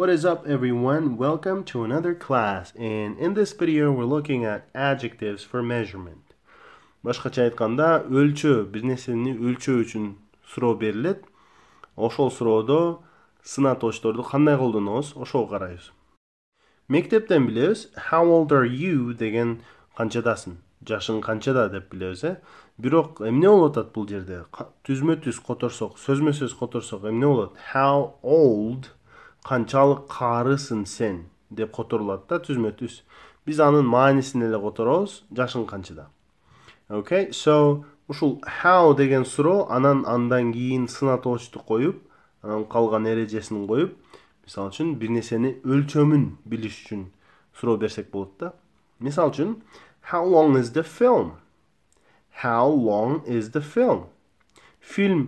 What is up everyone? Welcome to another class and in this video we're looking at adjectives for measurement. Башқа айтқанда өлшеу бир несені өлчөө үшін сұрау берилет Ошол сына точторду қандай қолданасыз? Ошол қарайыз. Мектептен білеуіз, how old are you деген қанчадасын. Жашың қанчада деп білеуіз. ә? Бирок эмне болуп атат бул жерде? Түзмө-түз которсок, сөзмө-сөз которсок эмне болот? How old канчалык каарысың сен деп которулат да түзмө түз биз анын маанисин эле которобуз жашың канчада okay so ушул how деген суроо анан андан кийин сынааточту коюп анан калган эрежесин коюп мисалы үчүн бир нерсени өлчөмүн билиш үчүн суроо берсек болот да мисалы үчүн how long is the film how long is the film фильм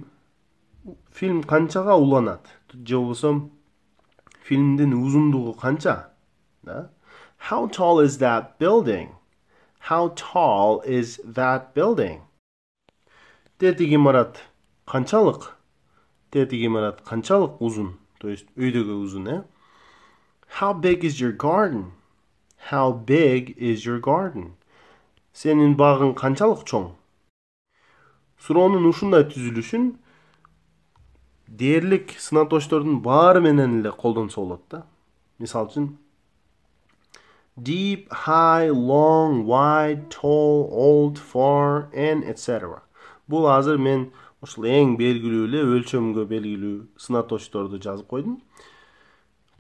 фильм канчага уланат же болбосо filmden uzunluğu kaçta? How tall is that building? How tall is that building? Dedi imarat kançalık? Dedi imarat kançalık uzun? То есть öydeki uzun ne? How big is your garden? How big is your garden? Senin bağın kançalık çoğun? Sıranın uşunda tüzülüşün дээрлик сынаатоштордун баары менен эле колдонсо болот да мисалы үчүн deep, high, long, wide, tall, old, far and etc. Бул азыр мен ушул эң белгилүү эле өлчөмгө белгилүү сынааточторду жазып койдум.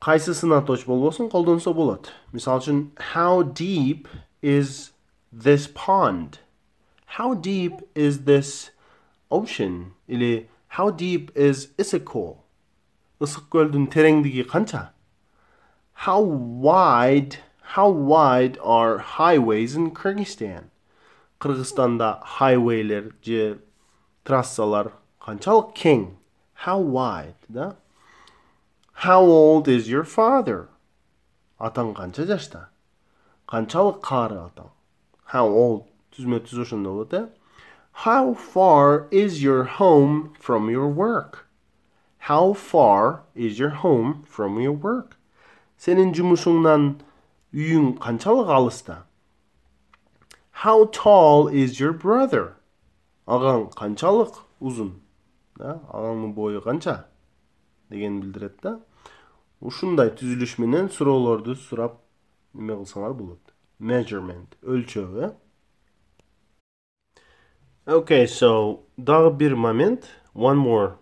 Кайсы сынааточ болбосун колдонсо болот. Мисалы үчүн how deep is this pond? How deep is this ocean? Или How deep is Issyk-Kul? Issyk-Göl'ün terengdigi kança? How wide, how wide are highways in Kyrgyzstan? Kırgızstanda highway'ler je trassalar kançalık keng? How wide da? How old is your father? Atan kança жашта? Kançalık karı atan? How old? Түзме түз ошондо болот, How far is your home from your work? How far is your home from your work? Senin жұмысыңнан үйің қаншалық алыста? How tall is your brother? Ағаң қаншалық ұзын? Да? Ағаңның бойы қанша? деген білдіреді да. Ушундай түзүлүш менен суроолорду сурап неме кылсаңар болот. Measurement, өлчөө, э? Okay, so dar bir moment, one more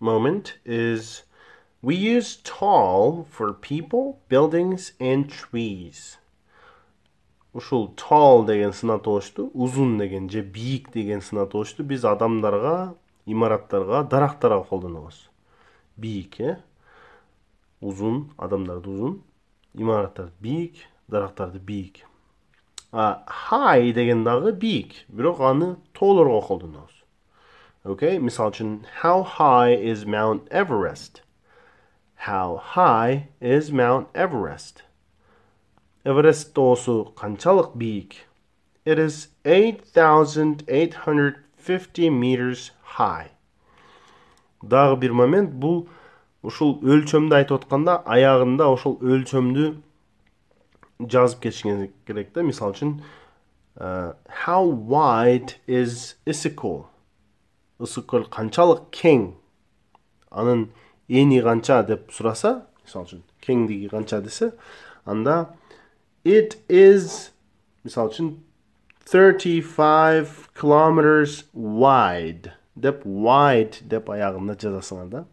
moment is we use tall for people, buildings and trees. Ушул tall деген сынатошту, узун деген же бийик деген сынатошту биз адамдарга, имараттарга, дарактарга колдонобуз. Бийик, э? Узун, адамдарды узун, имараттарды бийик, дарактарды бийик. хай деген дагы бийик бирок аны тоолорго колдонобуз окей мисалы үчүн how hig is mout everest how high is mount everest eveрeст тоосу канчалык бийик it is eight thousand eight hundred fifty meters hig дагы бир момент бул ушул өлчөмдү айтып атканда аягында ошол өлчөмдү жазып кетішіңіз керек та мысалы үшін uh, how wide is ысыкол ысыкол қаншалық кең анын ени қанша деп сұраса мысалы үшін кеңдігі қанша десе анда it is мысалы үшін 35 kilometers wide деп wide деп аяғында жазасыңар да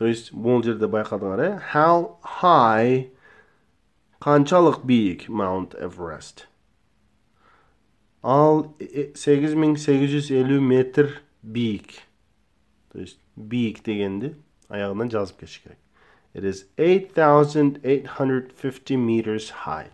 то есть бұл жерде байқадыңар иә how high қаншалық биік Mount Everest? ал 8850 метр биік то есть биік дегенді аяғынан жазып кетіш керек it is 8850 meters high